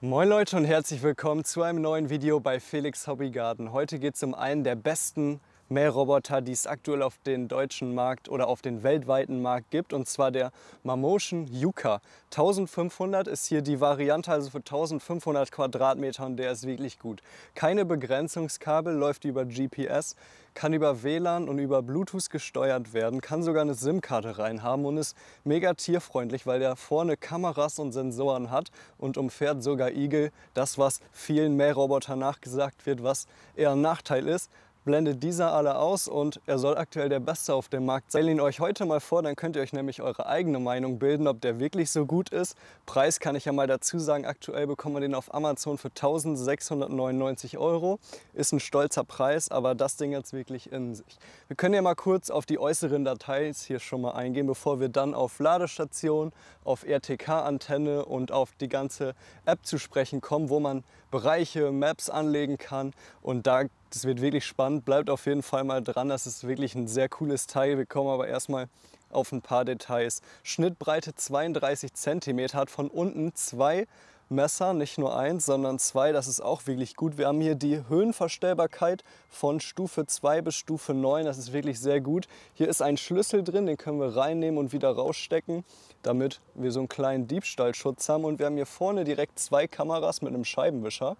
Moin Leute und herzlich willkommen zu einem neuen Video bei Felix Hobbygarten. Heute geht es um einen der besten Mähroboter, die es aktuell auf den deutschen Markt oder auf den weltweiten Markt gibt. Und zwar der Mamotion Yuka. 1500 ist hier die Variante, also für 1500 Quadratmeter und der ist wirklich gut. Keine Begrenzungskabel, läuft über GPS, kann über WLAN und über Bluetooth gesteuert werden, kann sogar eine SIM-Karte reinhaben und ist mega tierfreundlich, weil der vorne Kameras und Sensoren hat und umfährt sogar Igel. Das, was vielen Mähroboter nachgesagt wird, was eher ein Nachteil ist blendet dieser alle aus und er soll aktuell der beste auf dem Markt sein. Ich ihn euch heute mal vor, dann könnt ihr euch nämlich eure eigene Meinung bilden, ob der wirklich so gut ist. Preis kann ich ja mal dazu sagen, aktuell bekommt man den auf Amazon für 1699 Euro. Ist ein stolzer Preis, aber das Ding hat wirklich in sich. Wir können ja mal kurz auf die äußeren Details hier schon mal eingehen, bevor wir dann auf Ladestation, auf RTK-Antenne und auf die ganze App zu sprechen kommen, wo man Bereiche, Maps anlegen kann und da das wird wirklich spannend. Bleibt auf jeden Fall mal dran. Das ist wirklich ein sehr cooles Teil. Wir kommen aber erstmal auf ein paar Details. Schnittbreite 32 cm, hat von unten zwei Messer, nicht nur eins, sondern zwei. Das ist auch wirklich gut. Wir haben hier die Höhenverstellbarkeit von Stufe 2 bis Stufe 9. Das ist wirklich sehr gut. Hier ist ein Schlüssel drin, den können wir reinnehmen und wieder rausstecken, damit wir so einen kleinen Diebstahlschutz haben. Und wir haben hier vorne direkt zwei Kameras mit einem Scheibenwischer.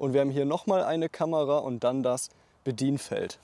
Und wir haben hier nochmal eine Kamera und dann das Bedienfeld.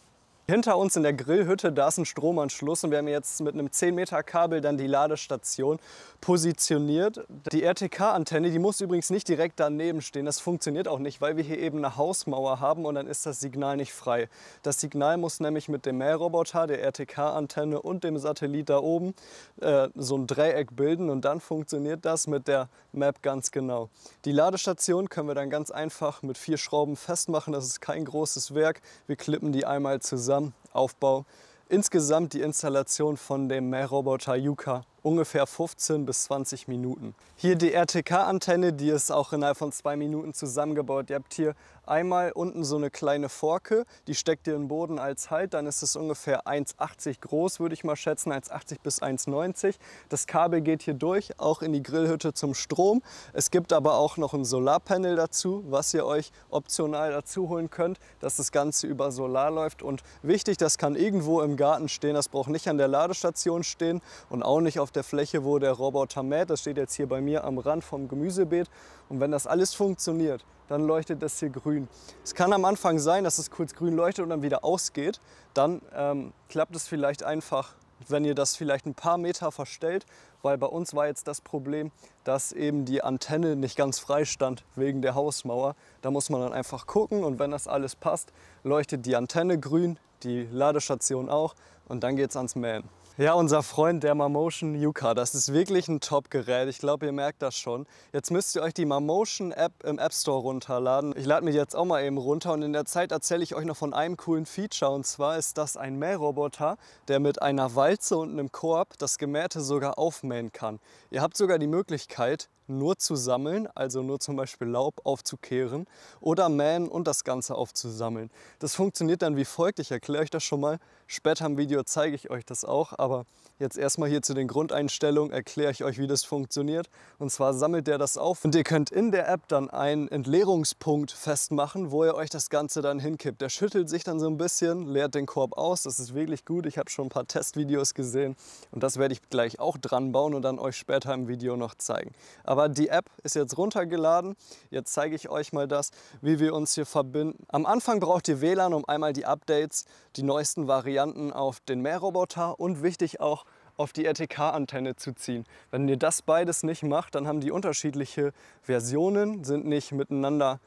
Hinter uns in der Grillhütte, da ist ein Stromanschluss und wir haben jetzt mit einem 10 Meter Kabel dann die Ladestation positioniert. Die RTK-Antenne, die muss übrigens nicht direkt daneben stehen. Das funktioniert auch nicht, weil wir hier eben eine Hausmauer haben und dann ist das Signal nicht frei. Das Signal muss nämlich mit dem Mähroboter, der RTK-Antenne und dem Satellit da oben äh, so ein Dreieck bilden und dann funktioniert das mit der Map ganz genau. Die Ladestation können wir dann ganz einfach mit vier Schrauben festmachen. Das ist kein großes Werk. Wir klippen die einmal zusammen Programmaufbau. Insgesamt die Installation von dem Mähroboter Yuka ungefähr 15 bis 20 Minuten. Hier die RTK-Antenne, die ist auch innerhalb von zwei Minuten zusammengebaut. Ihr habt hier einmal unten so eine kleine Forke, die steckt ihr im Boden als Halt, dann ist es ungefähr 1,80 groß, würde ich mal schätzen, 1,80 bis 1,90. Das Kabel geht hier durch, auch in die Grillhütte zum Strom. Es gibt aber auch noch ein Solarpanel dazu, was ihr euch optional dazu holen könnt, dass das Ganze über Solar läuft. Und wichtig, das kann irgendwo im Garten stehen, das braucht nicht an der Ladestation stehen und auch nicht auf der Fläche, wo der Roboter mäht. Das steht jetzt hier bei mir am Rand vom Gemüsebeet. Und wenn das alles funktioniert, dann leuchtet das hier grün. Es kann am Anfang sein, dass es kurz grün leuchtet und dann wieder ausgeht. Dann ähm, klappt es vielleicht einfach, wenn ihr das vielleicht ein paar Meter verstellt. Weil bei uns war jetzt das Problem, dass eben die Antenne nicht ganz frei stand wegen der Hausmauer. Da muss man dann einfach gucken und wenn das alles passt, leuchtet die Antenne grün, die Ladestation auch und dann geht es ans Mähen. Ja, unser Freund der Marmotion Yuka, das ist wirklich ein Top-Gerät. Ich glaube, ihr merkt das schon. Jetzt müsst ihr euch die Marmotion App im App Store runterladen. Ich lade mir jetzt auch mal eben runter und in der Zeit erzähle ich euch noch von einem coolen Feature. Und zwar ist das ein Mähroboter, der mit einer Walze und einem Korb das Gemähte sogar aufmähen kann. Ihr habt sogar die Möglichkeit, nur zu sammeln, also nur zum Beispiel Laub aufzukehren oder mähen und das Ganze aufzusammeln. Das funktioniert dann wie folgt, ich erkläre euch das schon mal, später im Video zeige ich euch das auch, aber jetzt erstmal hier zu den Grundeinstellungen erkläre ich euch, wie das funktioniert. Und zwar sammelt der das auf und ihr könnt in der App dann einen Entleerungspunkt festmachen, wo ihr euch das Ganze dann hinkippt. Der schüttelt sich dann so ein bisschen, leert den Korb aus, das ist wirklich gut, ich habe schon ein paar Testvideos gesehen und das werde ich gleich auch dran bauen und dann euch später im Video noch zeigen. Aber aber die App ist jetzt runtergeladen. Jetzt zeige ich euch mal das, wie wir uns hier verbinden. Am Anfang braucht ihr WLAN, um einmal die Updates, die neuesten Varianten auf den Meerroboter und wichtig auch auf die RTK-Antenne zu ziehen. Wenn ihr das beides nicht macht, dann haben die unterschiedliche Versionen, sind nicht miteinander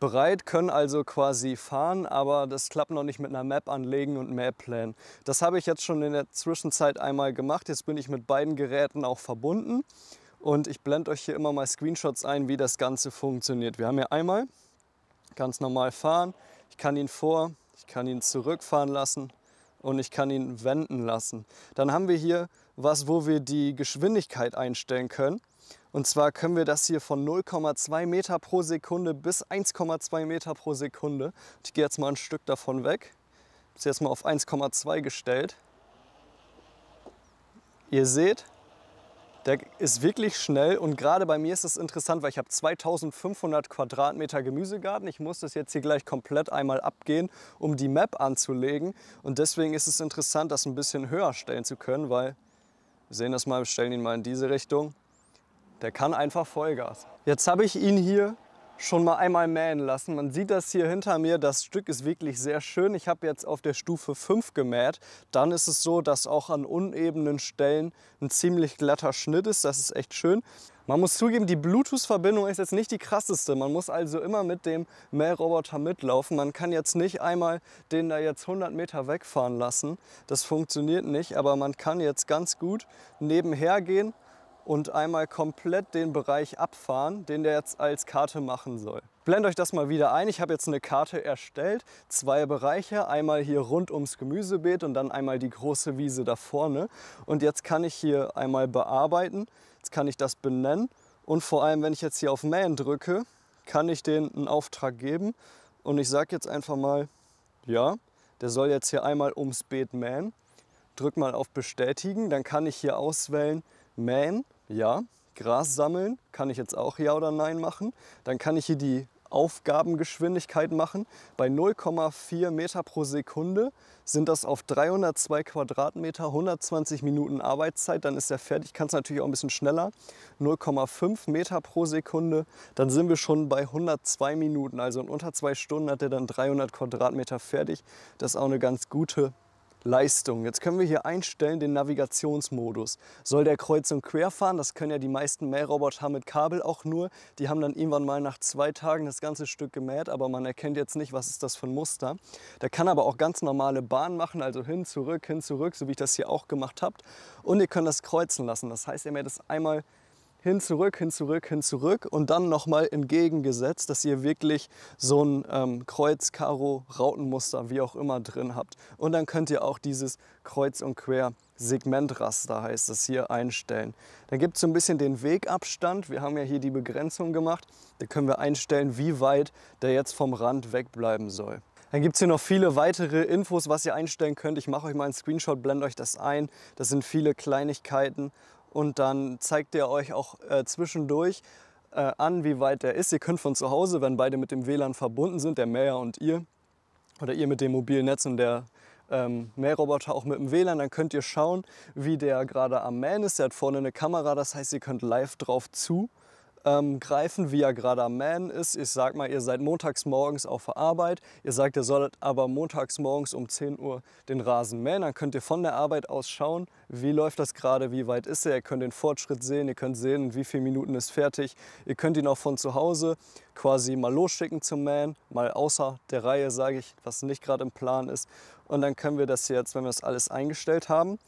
bereit, können also quasi fahren, aber das klappt noch nicht mit einer Map anlegen und Map Plan. Das habe ich jetzt schon in der Zwischenzeit einmal gemacht. Jetzt bin ich mit beiden Geräten auch verbunden. Und ich blende euch hier immer mal Screenshots ein, wie das Ganze funktioniert. Wir haben hier einmal ganz normal fahren. Ich kann ihn vor, ich kann ihn zurückfahren lassen und ich kann ihn wenden lassen. Dann haben wir hier was, wo wir die Geschwindigkeit einstellen können. Und zwar können wir das hier von 0,2 Meter pro Sekunde bis 1,2 Meter pro Sekunde. Ich gehe jetzt mal ein Stück davon weg. Ist jetzt mal auf 1,2 gestellt. Ihr seht, der ist wirklich schnell und gerade bei mir ist es interessant, weil ich habe 2500 Quadratmeter Gemüsegarten. Ich muss das jetzt hier gleich komplett einmal abgehen, um die Map anzulegen. Und deswegen ist es interessant, das ein bisschen höher stellen zu können, weil wir sehen das mal, wir stellen ihn mal in diese Richtung. Der kann einfach Vollgas. Jetzt habe ich ihn hier schon mal einmal mähen lassen. Man sieht das hier hinter mir, das Stück ist wirklich sehr schön. Ich habe jetzt auf der Stufe 5 gemäht. Dann ist es so, dass auch an unebenen Stellen ein ziemlich glatter Schnitt ist. Das ist echt schön. Man muss zugeben, die Bluetooth-Verbindung ist jetzt nicht die krasseste. Man muss also immer mit dem Mähroboter mitlaufen. Man kann jetzt nicht einmal den da jetzt 100 Meter wegfahren lassen. Das funktioniert nicht, aber man kann jetzt ganz gut nebenher gehen und einmal komplett den Bereich abfahren, den der jetzt als Karte machen soll. Blend euch das mal wieder ein. Ich habe jetzt eine Karte erstellt, zwei Bereiche, einmal hier rund ums Gemüsebeet und dann einmal die große Wiese da vorne. Und jetzt kann ich hier einmal bearbeiten, jetzt kann ich das benennen und vor allem, wenn ich jetzt hier auf Man drücke, kann ich den einen Auftrag geben und ich sage jetzt einfach mal, ja, der soll jetzt hier einmal ums Beet mähen. Drück mal auf Bestätigen, dann kann ich hier auswählen, mähen ja, Gras sammeln, kann ich jetzt auch ja oder nein machen. Dann kann ich hier die Aufgabengeschwindigkeit machen. Bei 0,4 Meter pro Sekunde sind das auf 302 Quadratmeter 120 Minuten Arbeitszeit. Dann ist er fertig. Kann es natürlich auch ein bisschen schneller. 0,5 Meter pro Sekunde, dann sind wir schon bei 102 Minuten. Also in unter zwei Stunden hat er dann 300 Quadratmeter fertig. Das ist auch eine ganz gute Leistung. Jetzt können wir hier einstellen den Navigationsmodus. Soll der kreuz und quer fahren, das können ja die meisten Mähroboter mit Kabel auch nur. Die haben dann irgendwann mal nach zwei Tagen das ganze Stück gemäht, aber man erkennt jetzt nicht, was ist das für ein Muster. Der kann aber auch ganz normale Bahnen machen, also hin, zurück, hin, zurück, so wie ich das hier auch gemacht habe. Und ihr könnt das kreuzen lassen, das heißt, ihr mäht es einmal hin zurück, hin zurück, hin zurück und dann nochmal entgegengesetzt, dass ihr wirklich so ein ähm, Kreuz, Karo, Rautenmuster, wie auch immer drin habt. Und dann könnt ihr auch dieses Kreuz und Quer Segmentraster heißt es hier einstellen. Dann gibt es so ein bisschen den Wegabstand. Wir haben ja hier die Begrenzung gemacht. Da können wir einstellen, wie weit der jetzt vom Rand wegbleiben soll. Dann gibt es hier noch viele weitere Infos, was ihr einstellen könnt. Ich mache euch mal einen Screenshot, blende euch das ein. Das sind viele Kleinigkeiten und dann zeigt er euch auch äh, zwischendurch äh, an, wie weit er ist. Ihr könnt von zu Hause, wenn beide mit dem WLAN verbunden sind, der Mäher und ihr, oder ihr mit dem mobilen Netz und der ähm, Mähroboter auch mit dem WLAN, dann könnt ihr schauen, wie der gerade am Mähen ist. Der hat vorne eine Kamera, das heißt, ihr könnt live drauf zu ähm, greifen, wie er gerade am Man ist. Ich sag mal, ihr seid montags morgens auf der Arbeit. Ihr sagt, ihr solltet aber montags morgens um 10 Uhr den Rasen mähen. Dann könnt ihr von der Arbeit aus schauen, wie läuft das gerade, wie weit ist er. Ihr könnt den Fortschritt sehen, ihr könnt sehen, in wie viele Minuten ist fertig. Ihr könnt ihn auch von zu Hause quasi mal losschicken zum Mähen, mal außer der Reihe, sage ich, was nicht gerade im Plan ist. Und dann können wir das jetzt, wenn wir das alles eingestellt haben,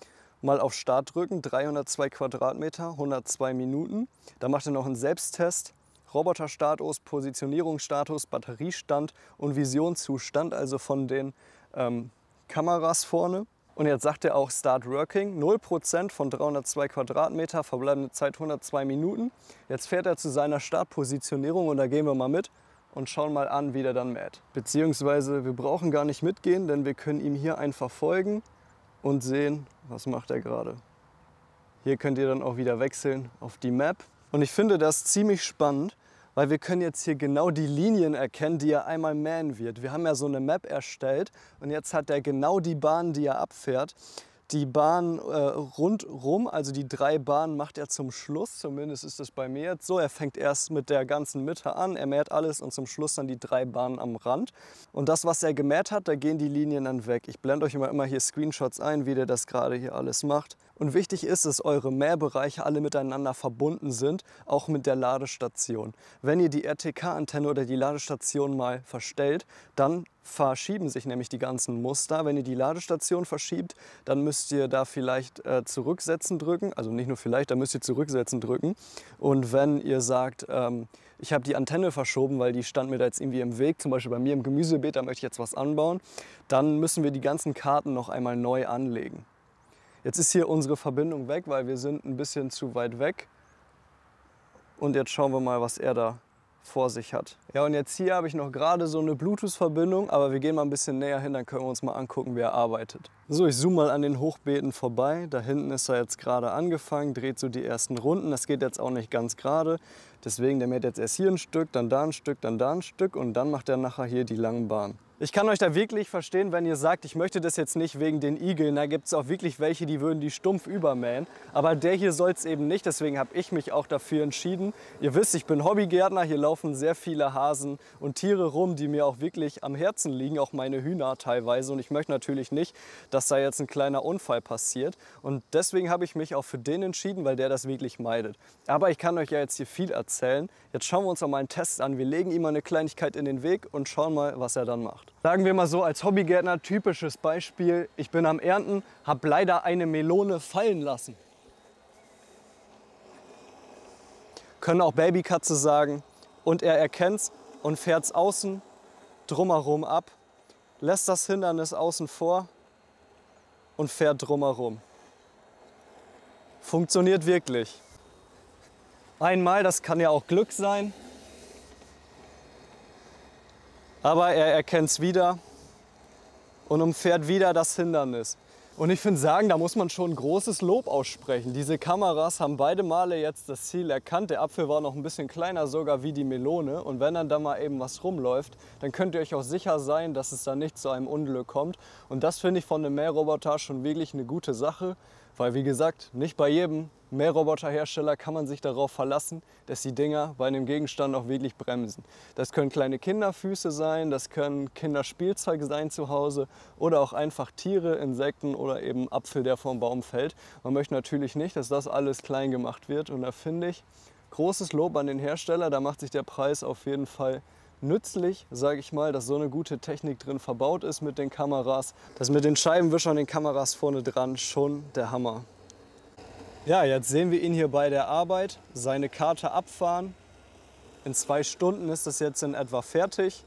mal auf Start drücken, 302 Quadratmeter, 102 Minuten. Da macht er noch einen Selbsttest, Roboterstatus, Positionierungsstatus, Batteriestand und Visionszustand, also von den ähm, Kameras vorne. Und jetzt sagt er auch Start Working, 0% von 302 Quadratmeter, verbleibende Zeit 102 Minuten. Jetzt fährt er zu seiner Startpositionierung und da gehen wir mal mit und schauen mal an, wie der dann mäht. Beziehungsweise wir brauchen gar nicht mitgehen, denn wir können ihm hier einfach folgen und sehen, was macht er gerade. Hier könnt ihr dann auch wieder wechseln auf die Map. Und ich finde das ziemlich spannend, weil wir können jetzt hier genau die Linien erkennen, die er einmal mähen wird. Wir haben ja so eine Map erstellt und jetzt hat er genau die Bahn, die er abfährt die Bahn äh, rundrum, also die drei Bahnen macht er zum Schluss, zumindest ist das bei mir jetzt so. Er fängt erst mit der ganzen Mitte an, er mäht alles und zum Schluss dann die drei Bahnen am Rand. Und das, was er gemäht hat, da gehen die Linien dann weg. Ich blende euch immer, immer hier Screenshots ein, wie der das gerade hier alles macht. Und wichtig ist, dass eure Mähbereiche alle miteinander verbunden sind, auch mit der Ladestation. Wenn ihr die RTK-Antenne oder die Ladestation mal verstellt, dann verschieben sich nämlich die ganzen Muster. Wenn ihr die Ladestation verschiebt, dann müsst ihr da vielleicht äh, zurücksetzen drücken. Also nicht nur vielleicht, da müsst ihr zurücksetzen drücken. Und wenn ihr sagt, ähm, ich habe die Antenne verschoben, weil die stand mir da jetzt irgendwie im Weg, zum Beispiel bei mir im Gemüsebeet, da möchte ich jetzt was anbauen, dann müssen wir die ganzen Karten noch einmal neu anlegen. Jetzt ist hier unsere Verbindung weg, weil wir sind ein bisschen zu weit weg. Und jetzt schauen wir mal, was er da vor sich hat. Ja, und jetzt hier habe ich noch gerade so eine Bluetooth-Verbindung, aber wir gehen mal ein bisschen näher hin, dann können wir uns mal angucken, wie er arbeitet. So, ich zoome mal an den Hochbeeten vorbei. Da hinten ist er jetzt gerade angefangen, dreht so die ersten Runden. Das geht jetzt auch nicht ganz gerade. Deswegen, der mäht jetzt erst hier ein Stück, dann da ein Stück, dann da ein Stück und dann macht er nachher hier die langen Bahnen. Ich kann euch da wirklich verstehen, wenn ihr sagt, ich möchte das jetzt nicht wegen den Igeln. Da gibt es auch wirklich welche, die würden die stumpf übermähen. Aber der hier soll es eben nicht, deswegen habe ich mich auch dafür entschieden. Ihr wisst, ich bin Hobbygärtner, hier laufen sehr viele Hasen und Tiere rum, die mir auch wirklich am Herzen liegen, auch meine Hühner teilweise. Und ich möchte natürlich nicht, dass da jetzt ein kleiner Unfall passiert. Und deswegen habe ich mich auch für den entschieden, weil der das wirklich meidet. Aber ich kann euch ja jetzt hier viel erzählen Gazellen. Jetzt schauen wir uns auch mal einen Test an. Wir legen ihm mal eine Kleinigkeit in den Weg und schauen mal, was er dann macht. Sagen wir mal so, als Hobbygärtner typisches Beispiel. Ich bin am Ernten, habe leider eine Melone fallen lassen. Können auch Babykatze sagen. Und er erkennt es und fährt es außen drumherum ab, lässt das Hindernis außen vor und fährt drumherum funktioniert wirklich. Einmal, das kann ja auch Glück sein. Aber er erkennt es wieder und umfährt wieder das Hindernis. Und ich finde sagen, da muss man schon großes Lob aussprechen. Diese Kameras haben beide Male jetzt das Ziel erkannt. Der Apfel war noch ein bisschen kleiner sogar wie die Melone. Und wenn dann da mal eben was rumläuft, dann könnt ihr euch auch sicher sein, dass es da nicht zu einem Unglück kommt. Und das finde ich von dem Mähroboter schon wirklich eine gute Sache. Weil wie gesagt, nicht bei jedem Mähroboterhersteller kann man sich darauf verlassen, dass die Dinger bei einem Gegenstand auch wirklich bremsen. Das können kleine Kinderfüße sein, das können Kinderspielzeug sein zu Hause oder auch einfach Tiere, Insekten oder eben Apfel, der vom Baum fällt. Man möchte natürlich nicht, dass das alles klein gemacht wird und da finde ich großes Lob an den Hersteller, da macht sich der Preis auf jeden Fall nützlich, sage ich mal, dass so eine gute Technik drin verbaut ist mit den Kameras. Das mit den Scheibenwischern und den Kameras vorne dran schon der Hammer. Ja, jetzt sehen wir ihn hier bei der Arbeit, seine Karte abfahren. In zwei Stunden ist das jetzt in etwa fertig.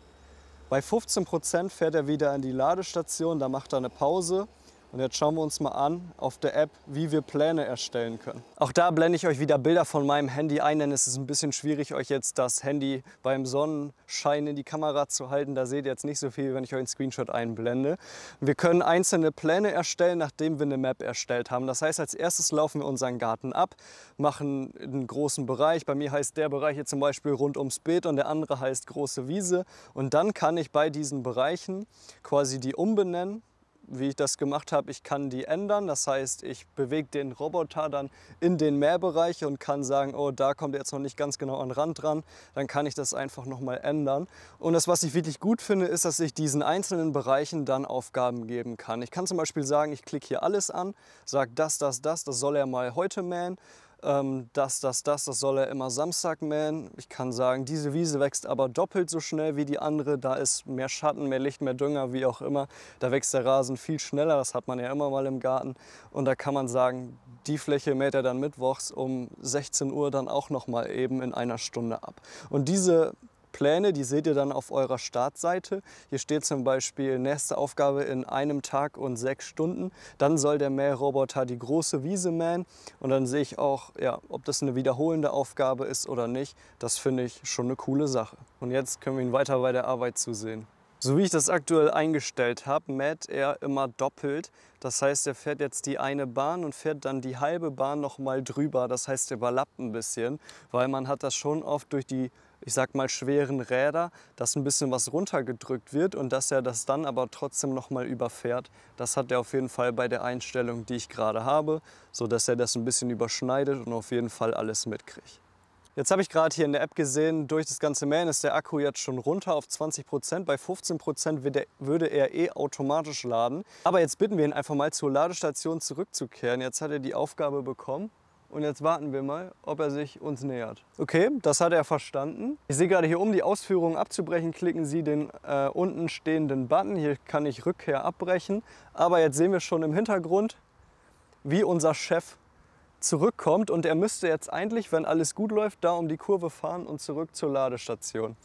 Bei 15% Prozent fährt er wieder an die Ladestation, da macht er eine Pause. Und jetzt schauen wir uns mal an auf der App, wie wir Pläne erstellen können. Auch da blende ich euch wieder Bilder von meinem Handy ein, denn es ist ein bisschen schwierig, euch jetzt das Handy beim Sonnenschein in die Kamera zu halten. Da seht ihr jetzt nicht so viel, wenn ich euch einen Screenshot einblende. Wir können einzelne Pläne erstellen, nachdem wir eine Map erstellt haben. Das heißt, als erstes laufen wir unseren Garten ab, machen einen großen Bereich. Bei mir heißt der Bereich hier zum Beispiel rund ums Beet und der andere heißt große Wiese. Und dann kann ich bei diesen Bereichen quasi die umbenennen wie ich das gemacht habe, ich kann die ändern. Das heißt, ich bewege den Roboter dann in den Mähbereich und kann sagen, oh, da kommt er jetzt noch nicht ganz genau an den Rand dran. Dann kann ich das einfach nochmal ändern. Und das, was ich wirklich gut finde, ist, dass ich diesen einzelnen Bereichen dann Aufgaben geben kann. Ich kann zum Beispiel sagen, ich klicke hier alles an, sage das, das, das, das soll er mal heute mähen ähm, das, das, das, das soll er immer Samstag mähen. Ich kann sagen, diese Wiese wächst aber doppelt so schnell wie die andere. Da ist mehr Schatten, mehr Licht, mehr Dünger, wie auch immer. Da wächst der Rasen viel schneller, das hat man ja immer mal im Garten. Und da kann man sagen, die Fläche mäht er dann mittwochs um 16 Uhr dann auch nochmal eben in einer Stunde ab. Und diese Pläne, die seht ihr dann auf eurer Startseite. Hier steht zum Beispiel nächste Aufgabe in einem Tag und sechs Stunden. Dann soll der Mähroboter die große Wiese mähen und dann sehe ich auch, ja, ob das eine wiederholende Aufgabe ist oder nicht. Das finde ich schon eine coole Sache. Und jetzt können wir ihn weiter bei der Arbeit zusehen. So wie ich das aktuell eingestellt habe, mäht er immer doppelt. Das heißt, er fährt jetzt die eine Bahn und fährt dann die halbe Bahn nochmal drüber. Das heißt, er überlappt ein bisschen, weil man hat das schon oft durch die ich sag mal, schweren Räder, dass ein bisschen was runtergedrückt wird und dass er das dann aber trotzdem nochmal überfährt. Das hat er auf jeden Fall bei der Einstellung, die ich gerade habe, so dass er das ein bisschen überschneidet und auf jeden Fall alles mitkriegt. Jetzt habe ich gerade hier in der App gesehen, durch das ganze Mähen ist der Akku jetzt schon runter auf 20%. Prozent. Bei 15% Prozent würde er eh automatisch laden. Aber jetzt bitten wir ihn einfach mal zur Ladestation zurückzukehren. Jetzt hat er die Aufgabe bekommen, und jetzt warten wir mal, ob er sich uns nähert. Okay, das hat er verstanden. Ich sehe gerade hier, um die Ausführungen abzubrechen, klicken Sie den äh, unten stehenden Button. Hier kann ich Rückkehr abbrechen. Aber jetzt sehen wir schon im Hintergrund, wie unser Chef zurückkommt. Und er müsste jetzt eigentlich, wenn alles gut läuft, da um die Kurve fahren und zurück zur Ladestation.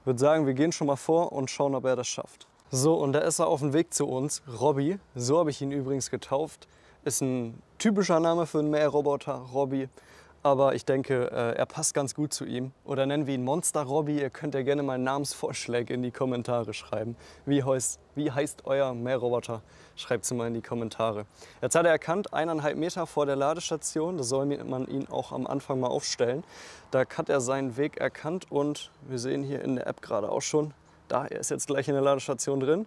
Ich würde sagen, wir gehen schon mal vor und schauen, ob er das schafft. So, und da ist er auf dem Weg zu uns. Robby, so habe ich ihn übrigens getauft, ist ein typischer Name für einen Mähroboter, Robby. Aber ich denke, äh, er passt ganz gut zu ihm. Oder nennen wir ihn Monster Robby. Ihr könnt ja gerne mal Namensvorschläge in die Kommentare schreiben. Wie heißt, wie heißt euer Mähroboter? Schreibt es mal in die Kommentare. Jetzt hat er erkannt, eineinhalb Meter vor der Ladestation, da soll man ihn auch am Anfang mal aufstellen. Da hat er seinen Weg erkannt und wir sehen hier in der App gerade auch schon, da, er ist jetzt gleich in der Ladestation drin.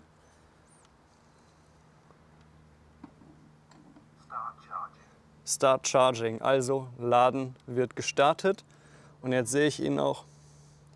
Start Charging. Also Laden wird gestartet. Und jetzt sehe ich ihn auch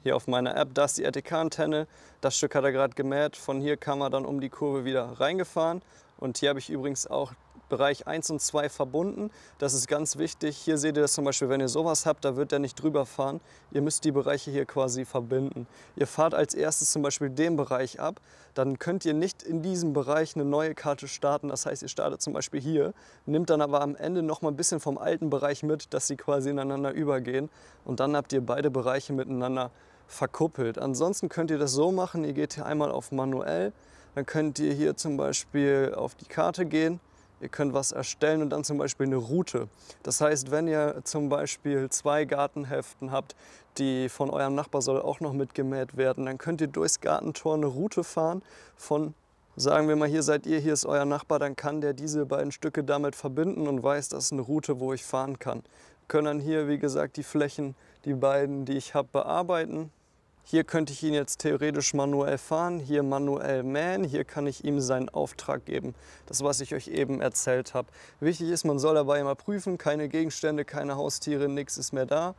hier auf meiner App. Das ist die RTK-Antenne. Das Stück hat er gerade gemäht. Von hier kam er dann um die Kurve wieder reingefahren. Und hier habe ich übrigens auch Bereich 1 und 2 verbunden. Das ist ganz wichtig. Hier seht ihr das zum Beispiel, wenn ihr sowas habt, da wird der nicht drüber fahren. Ihr müsst die Bereiche hier quasi verbinden. Ihr fahrt als erstes zum Beispiel den Bereich ab, dann könnt ihr nicht in diesem Bereich eine neue Karte starten. Das heißt, ihr startet zum Beispiel hier, nehmt dann aber am Ende noch mal ein bisschen vom alten Bereich mit, dass sie quasi ineinander übergehen. Und dann habt ihr beide Bereiche miteinander verkuppelt. Ansonsten könnt ihr das so machen, ihr geht hier einmal auf manuell, dann könnt ihr hier zum Beispiel auf die Karte gehen Ihr könnt was erstellen und dann zum Beispiel eine Route. Das heißt, wenn ihr zum Beispiel zwei Gartenheften habt, die von eurem Nachbar soll auch noch mitgemäht werden, dann könnt ihr durchs Gartentor eine Route fahren von Sagen wir mal, hier seid ihr, hier ist euer Nachbar, dann kann der diese beiden Stücke damit verbinden und weiß, das ist eine Route, wo ich fahren kann. Wir können dann hier, wie gesagt, die Flächen, die beiden, die ich habe, bearbeiten hier könnte ich ihn jetzt theoretisch manuell fahren, hier manuell mähen, hier kann ich ihm seinen Auftrag geben. Das, was ich euch eben erzählt habe. Wichtig ist, man soll dabei immer prüfen, keine Gegenstände, keine Haustiere, nichts ist mehr da.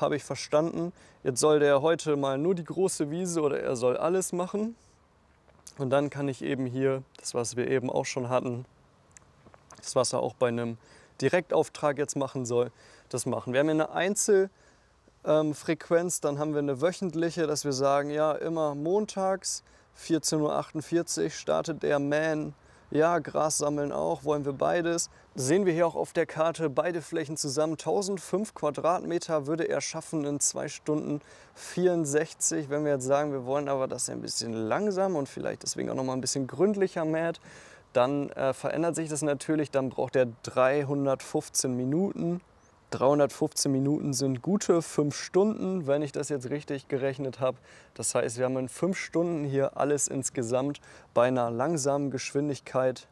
Habe ich verstanden. Jetzt soll der heute mal nur die große Wiese oder er soll alles machen. Und dann kann ich eben hier, das was wir eben auch schon hatten, das was er auch bei einem Direktauftrag jetzt machen soll, das machen. Wir haben hier eine Einzel- ähm, Frequenz. Dann haben wir eine wöchentliche, dass wir sagen, ja, immer montags 14.48 Uhr startet der Man. Ja, Gras sammeln auch, wollen wir beides. Sehen wir hier auch auf der Karte beide Flächen zusammen. 1005 Quadratmeter würde er schaffen in 2 Stunden 64. Wenn wir jetzt sagen, wir wollen aber, dass er ein bisschen langsam und vielleicht deswegen auch noch mal ein bisschen gründlicher mäht, dann äh, verändert sich das natürlich. Dann braucht er 315 Minuten 315 Minuten sind gute 5 Stunden, wenn ich das jetzt richtig gerechnet habe. Das heißt, wir haben in 5 Stunden hier alles insgesamt bei einer langsamen Geschwindigkeit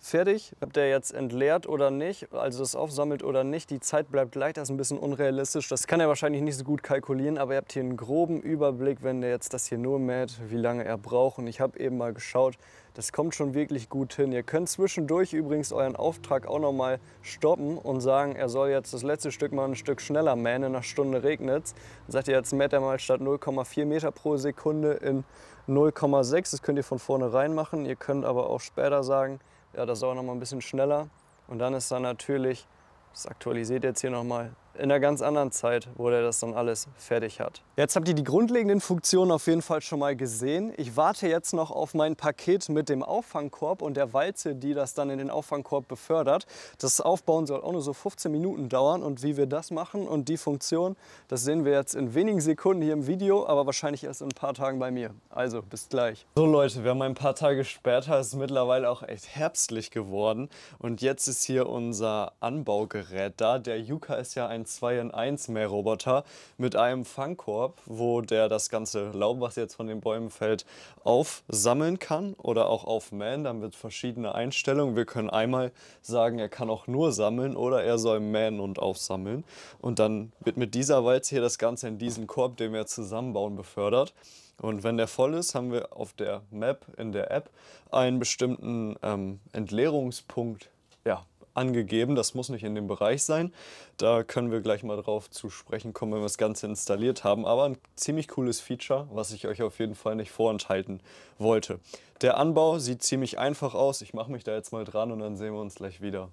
fertig. Ob der jetzt entleert oder nicht, also das aufsammelt oder nicht, die Zeit bleibt gleich, das ist ein bisschen unrealistisch. Das kann er wahrscheinlich nicht so gut kalkulieren, aber ihr habt hier einen groben Überblick, wenn der jetzt das hier nur mäht, wie lange er braucht. Und ich habe eben mal geschaut, das kommt schon wirklich gut hin. Ihr könnt zwischendurch übrigens euren Auftrag auch nochmal stoppen und sagen, er soll jetzt das letzte Stück mal ein Stück schneller mähen, in einer Stunde regnet es. Dann sagt ihr, jetzt mäht er mal statt 0,4 Meter pro Sekunde in 0,6. Das könnt ihr von vornherein machen. Ihr könnt aber auch später sagen, ja, das soll nochmal ein bisschen schneller. Und dann ist da natürlich, das aktualisiert jetzt hier nochmal, in einer ganz anderen Zeit, wo der das dann alles fertig hat. Jetzt habt ihr die grundlegenden Funktionen auf jeden Fall schon mal gesehen. Ich warte jetzt noch auf mein Paket mit dem Auffangkorb und der Walze, die das dann in den Auffangkorb befördert. Das Aufbauen soll auch nur so 15 Minuten dauern und wie wir das machen und die Funktion, das sehen wir jetzt in wenigen Sekunden hier im Video, aber wahrscheinlich erst in ein paar Tagen bei mir. Also bis gleich. So Leute, wir haben ein paar Tage später, es ist mittlerweile auch echt herbstlich geworden und jetzt ist hier unser Anbaugerät da. Der Yuka ist ja ein 2 in 1 Mähroboter mit einem Fangkorb, wo der das ganze Laub, was jetzt von den Bäumen fällt, aufsammeln kann oder auch aufmähen. Dann wird verschiedene Einstellungen. Wir können einmal sagen, er kann auch nur sammeln oder er soll mähen und aufsammeln. Und dann wird mit dieser Walze hier das Ganze in diesen Korb, den wir zusammenbauen, befördert. Und wenn der voll ist, haben wir auf der Map, in der App, einen bestimmten ähm, Entleerungspunkt ja, angegeben. Das muss nicht in dem Bereich sein. Da können wir gleich mal drauf zu sprechen kommen, wenn wir das Ganze installiert haben. Aber ein ziemlich cooles Feature, was ich euch auf jeden Fall nicht vorenthalten wollte. Der Anbau sieht ziemlich einfach aus. Ich mache mich da jetzt mal dran und dann sehen wir uns gleich wieder.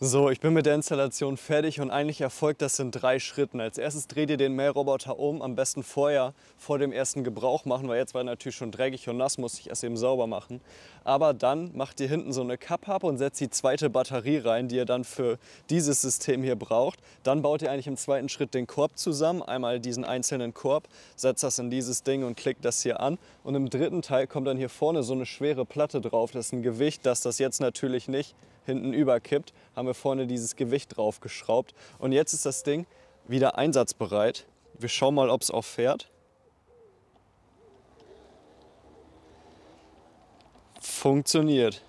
So, ich bin mit der Installation fertig und eigentlich erfolgt das in drei Schritten. Als erstes dreht ihr den Mähroboter um, am besten vorher, vor dem ersten Gebrauch machen, weil jetzt war er natürlich schon dreckig und nass, muss ich erst eben sauber machen. Aber dann macht ihr hinten so eine Cup Hub und setzt die zweite Batterie rein, die ihr dann für dieses System hier braucht. Dann baut ihr eigentlich im zweiten Schritt den Korb zusammen, einmal diesen einzelnen Korb, setzt das in dieses Ding und klickt das hier an. Und im dritten Teil kommt dann hier vorne so eine schwere Platte drauf. Das ist ein Gewicht, dass das jetzt natürlich nicht hinten überkippt, haben wir vorne dieses Gewicht drauf geschraubt. Und jetzt ist das Ding wieder einsatzbereit. Wir schauen mal, ob es auch fährt. Funktioniert.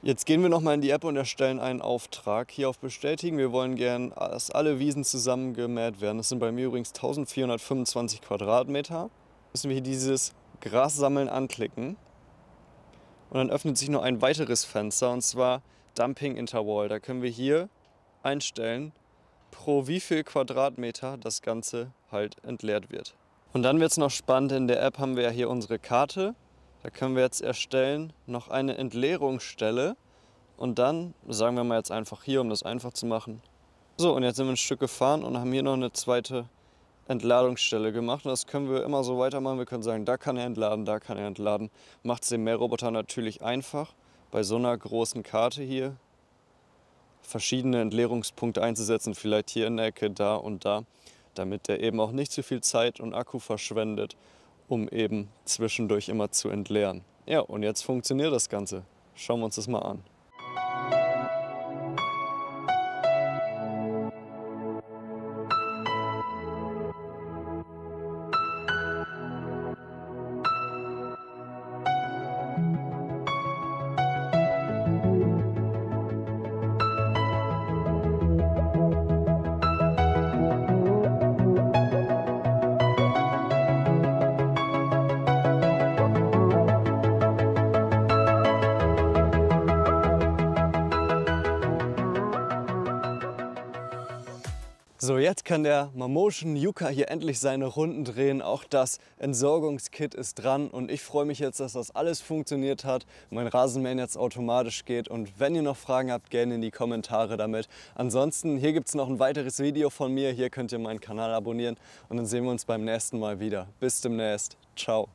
Jetzt gehen wir nochmal in die App und erstellen einen Auftrag. Hier auf Bestätigen. Wir wollen gern, dass alle Wiesen zusammengemäht werden. Das sind bei mir übrigens 1425 Quadratmeter. Müssen wir hier dieses Gras sammeln anklicken. Und dann öffnet sich noch ein weiteres Fenster und zwar Dumping Interval. Da können wir hier einstellen, pro wie viel Quadratmeter das Ganze halt entleert wird. Und dann wird es noch spannend, in der App haben wir ja hier unsere Karte da können wir jetzt erstellen noch eine Entleerungsstelle und dann sagen wir mal jetzt einfach hier, um das einfach zu machen. So, und jetzt sind wir ein Stück gefahren und haben hier noch eine zweite Entladungsstelle gemacht. Und das können wir immer so weitermachen. Wir können sagen, da kann er entladen, da kann er entladen. Macht es dem Mähroboter natürlich einfach, bei so einer großen Karte hier verschiedene Entleerungspunkte einzusetzen. Vielleicht hier in der Ecke, da und da damit der eben auch nicht zu viel Zeit und Akku verschwendet, um eben zwischendurch immer zu entleeren. Ja, und jetzt funktioniert das Ganze. Schauen wir uns das mal an. So, jetzt kann der Mamotion Yuka hier endlich seine Runden drehen. Auch das Entsorgungskit ist dran und ich freue mich jetzt, dass das alles funktioniert hat, mein Rasenmähen jetzt automatisch geht und wenn ihr noch Fragen habt, gerne in die Kommentare damit. Ansonsten, hier gibt es noch ein weiteres Video von mir, hier könnt ihr meinen Kanal abonnieren und dann sehen wir uns beim nächsten Mal wieder. Bis demnächst, ciao.